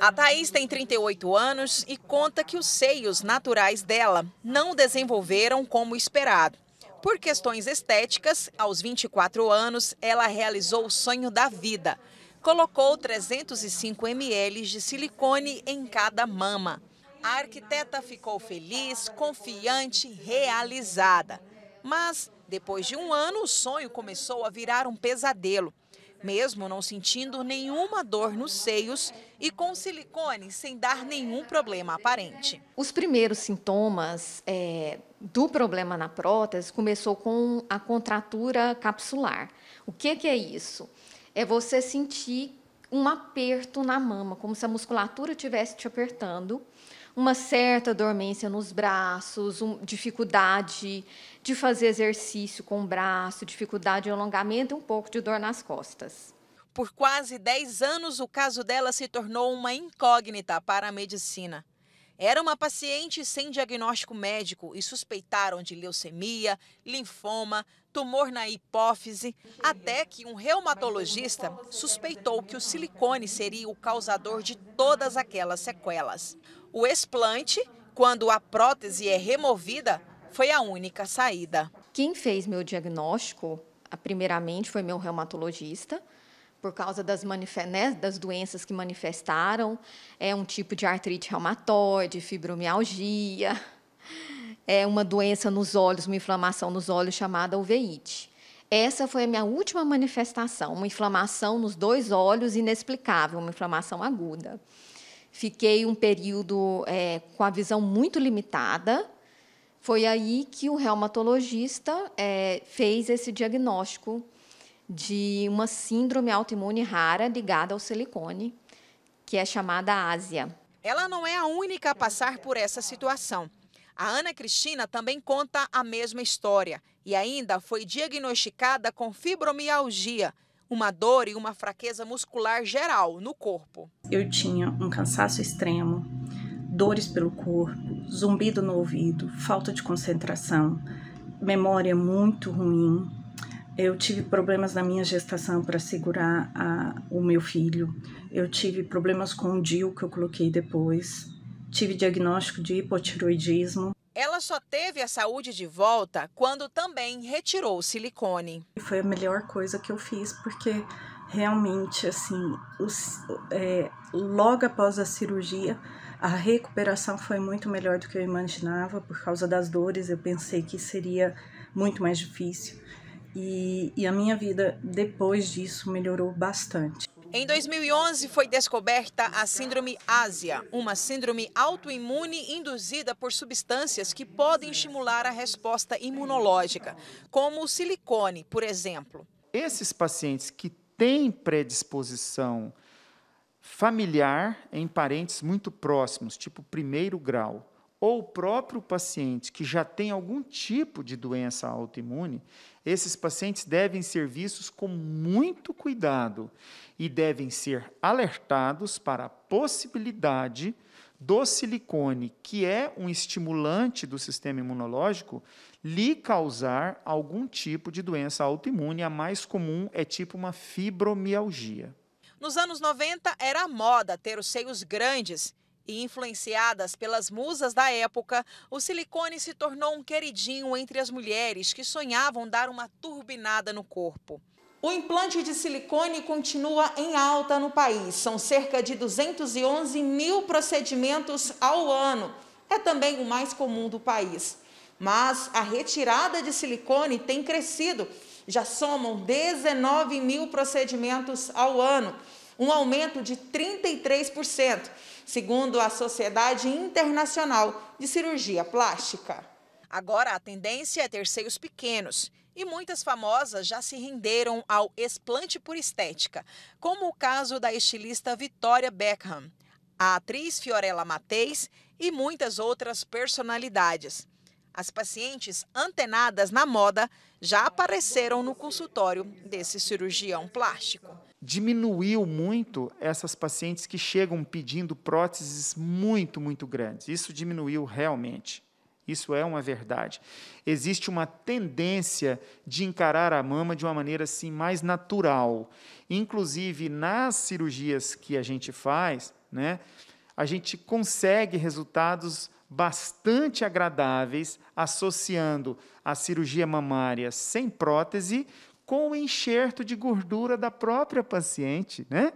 A Thaís tem 38 anos e conta que os seios naturais dela não desenvolveram como esperado. Por questões estéticas, aos 24 anos, ela realizou o sonho da vida. Colocou 305 ml de silicone em cada mama. A arquiteta ficou feliz, confiante, realizada. Mas, depois de um ano, o sonho começou a virar um pesadelo mesmo não sentindo nenhuma dor nos seios e com silicone sem dar nenhum problema aparente. Os primeiros sintomas é, do problema na prótese começou com a contratura capsular. O que, que é isso? É você sentir um aperto na mama, como se a musculatura estivesse te apertando uma certa dormência nos braços, um, dificuldade de fazer exercício com o braço, dificuldade de alongamento e um pouco de dor nas costas. Por quase 10 anos, o caso dela se tornou uma incógnita para a medicina. Era uma paciente sem diagnóstico médico e suspeitaram de leucemia, linfoma, tumor na hipófise, até que um reumatologista suspeitou que o silicone seria o causador de todas aquelas sequelas. O explante, quando a prótese é removida, foi a única saída. Quem fez meu diagnóstico, primeiramente, foi meu reumatologista, por causa das, né, das doenças que manifestaram, é um tipo de artrite reumatoide, fibromialgia, é, uma doença nos olhos, uma inflamação nos olhos chamada uveíte. Essa foi a minha última manifestação, uma inflamação nos dois olhos inexplicável, uma inflamação aguda. Fiquei um período é, com a visão muito limitada. Foi aí que o reumatologista é, fez esse diagnóstico de uma síndrome autoimune rara ligada ao silicone, que é chamada ásia. Ela não é a única a passar por essa situação. A Ana Cristina também conta a mesma história e ainda foi diagnosticada com fibromialgia, uma dor e uma fraqueza muscular geral no corpo. Eu tinha um cansaço extremo, dores pelo corpo, zumbido no ouvido, falta de concentração, memória muito ruim. Eu tive problemas na minha gestação para segurar a, o meu filho. Eu tive problemas com o DIU que eu coloquei depois tive diagnóstico de hipotiroidismo. Ela só teve a saúde de volta quando também retirou o silicone. Foi a melhor coisa que eu fiz, porque realmente, assim, os, é, logo após a cirurgia, a recuperação foi muito melhor do que eu imaginava. Por causa das dores, eu pensei que seria muito mais difícil. E, e a minha vida depois disso melhorou bastante. Em 2011, foi descoberta a síndrome Ásia, uma síndrome autoimune induzida por substâncias que podem estimular a resposta imunológica, como o silicone, por exemplo. Esses pacientes que têm predisposição familiar em parentes muito próximos, tipo primeiro grau, ou o próprio paciente que já tem algum tipo de doença autoimune, esses pacientes devem ser vistos com muito cuidado e devem ser alertados para a possibilidade do silicone, que é um estimulante do sistema imunológico, lhe causar algum tipo de doença autoimune. A mais comum é tipo uma fibromialgia. Nos anos 90 era moda ter os seios grandes e influenciadas pelas musas da época, o silicone se tornou um queridinho entre as mulheres que sonhavam dar uma turbinada no corpo. O implante de silicone continua em alta no país. São cerca de 211 mil procedimentos ao ano. É também o mais comum do país. Mas a retirada de silicone tem crescido. Já somam 19 mil procedimentos ao ano um aumento de 33%, segundo a Sociedade Internacional de Cirurgia Plástica. Agora a tendência é ter seios pequenos. E muitas famosas já se renderam ao explante por estética, como o caso da estilista Vitória Beckham, a atriz Fiorella Mateis e muitas outras personalidades. As pacientes antenadas na moda já apareceram no consultório desse cirurgião plástico. Diminuiu muito essas pacientes que chegam pedindo próteses muito, muito grandes. Isso diminuiu realmente. Isso é uma verdade. Existe uma tendência de encarar a mama de uma maneira assim mais natural. Inclusive nas cirurgias que a gente faz, né, a gente consegue resultados bastante agradáveis, associando a cirurgia mamária sem prótese com o enxerto de gordura da própria paciente, né?